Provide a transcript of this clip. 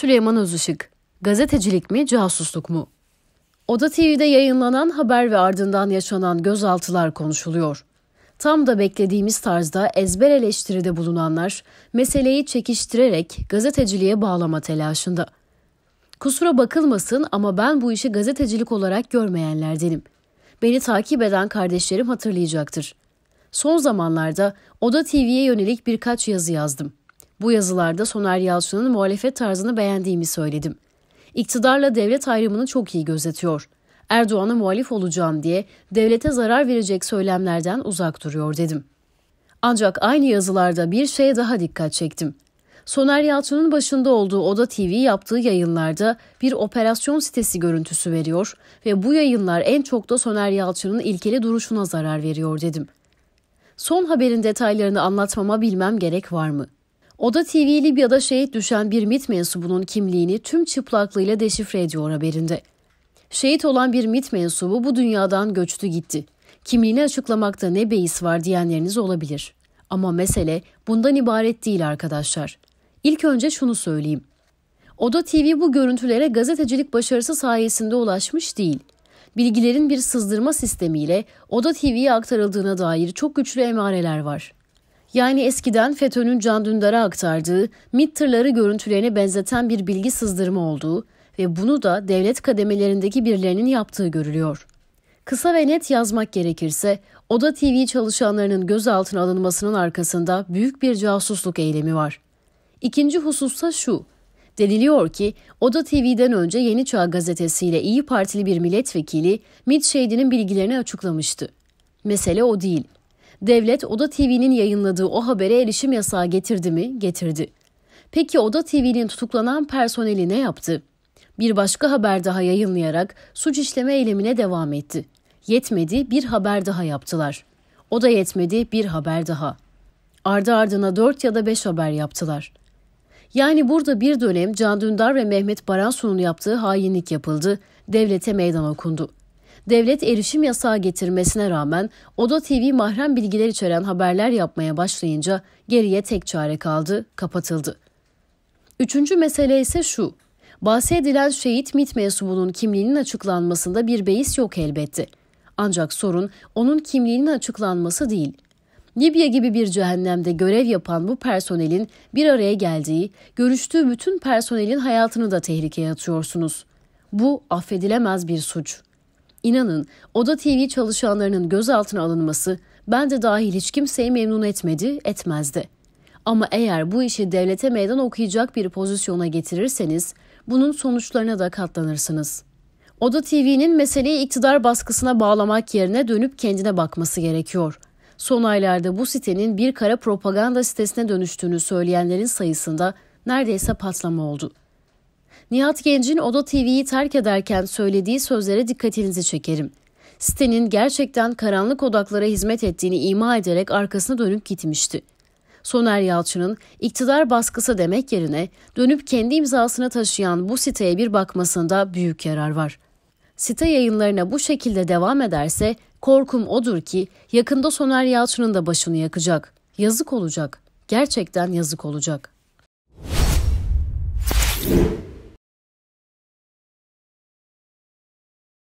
Süleyman Özışık, gazetecilik mi casusluk mu? Oda TV'de yayınlanan haber ve ardından yaşanan gözaltılar konuşuluyor. Tam da beklediğimiz tarzda ezber eleştiride bulunanlar meseleyi çekiştirerek gazeteciliğe bağlama telaşında. Kusura bakılmasın ama ben bu işi gazetecilik olarak görmeyenlerdenim. Beni takip eden kardeşlerim hatırlayacaktır. Son zamanlarda Oda TV'ye yönelik birkaç yazı yazdım. Bu yazılarda Soner Yalçın'ın muhalefet tarzını beğendiğimi söyledim. İktidarla devlet ayrımını çok iyi gözetiyor. Erdoğan'a muhalif olacağım diye devlete zarar verecek söylemlerden uzak duruyor dedim. Ancak aynı yazılarda bir şeye daha dikkat çektim. Soner Yalçın'ın başında olduğu Oda TV yaptığı yayınlarda bir operasyon sitesi görüntüsü veriyor ve bu yayınlar en çok da Soner Yalçın'ın ilkeli duruşuna zarar veriyor dedim. Son haberin detaylarını anlatmama bilmem gerek var mı?'' Oda TV Libya'da şehit düşen bir MIT mensubunun kimliğini tüm çıplaklığıyla deşifre ediyor haberinde. Şehit olan bir MIT mensubu bu dünyadan göçtü gitti. Kimliğini açıklamakta ne beis var diyenleriniz olabilir. Ama mesele bundan ibaret değil arkadaşlar. İlk önce şunu söyleyeyim. Oda TV bu görüntülere gazetecilik başarısı sayesinde ulaşmış değil. Bilgilerin bir sızdırma sistemiyle Oda TV'ye aktarıldığına dair çok güçlü emareler var. Yani eskiden FETÖ'nün Can Dündar'a aktardığı MİT tırları görüntülerine benzeten bir bilgi sızdırma olduğu ve bunu da devlet kademelerindeki birilerinin yaptığı görülüyor. Kısa ve net yazmak gerekirse Oda TV çalışanlarının gözaltına alınmasının arkasında büyük bir casusluk eylemi var. İkinci hususta şu, Deniliyor ki Oda TV'den önce Yeni Çağ gazetesiyle İyi Partili bir milletvekili MİT şehidinin bilgilerini açıklamıştı. Mesele o değil. Devlet Oda TV'nin yayınladığı o habere erişim yasağı getirdi mi? Getirdi. Peki Oda TV'nin tutuklanan personeli ne yaptı? Bir başka haber daha yayınlayarak suç işleme eylemine devam etti. Yetmedi bir haber daha yaptılar. O da yetmedi bir haber daha. Ardı ardına dört ya da beş haber yaptılar. Yani burada bir dönem Can Dündar ve Mehmet Baransu'nun yaptığı hainlik yapıldı, devlete meydan okundu devlet erişim yasağı getirmesine rağmen Oda TV mahrem bilgiler içeren haberler yapmaya başlayınca geriye tek çare kaldı, kapatıldı. Üçüncü mesele ise şu. Bahsedilen şehit MIT mensubunun kimliğinin açıklanmasında bir beis yok elbette. Ancak sorun onun kimliğinin açıklanması değil. Libya gibi bir cehennemde görev yapan bu personelin bir araya geldiği, görüştüğü bütün personelin hayatını da tehlikeye atıyorsunuz. Bu affedilemez bir suç. İnanın Oda TV çalışanlarının gözaltına alınması bende de dahil hiç kimseyi memnun etmedi, etmezdi. Ama eğer bu işi devlete meydan okuyacak bir pozisyona getirirseniz bunun sonuçlarına da katlanırsınız. Oda TV'nin meseleyi iktidar baskısına bağlamak yerine dönüp kendine bakması gerekiyor. Son aylarda bu sitenin bir kara propaganda sitesine dönüştüğünü söyleyenlerin sayısında neredeyse patlama oldu. Nihat Genc'in Oda TV'yi terk ederken söylediği sözlere dikkatinizi çekerim. Sitenin gerçekten karanlık odaklara hizmet ettiğini ima ederek arkasına dönüp gitmişti. Soner Yalçın'ın iktidar baskısı demek yerine dönüp kendi imzasını taşıyan bu siteye bir bakmasında büyük yarar var. Site yayınlarına bu şekilde devam ederse korkum odur ki yakında Soner Yalçın'ın da başını yakacak. Yazık olacak. Gerçekten yazık olacak.''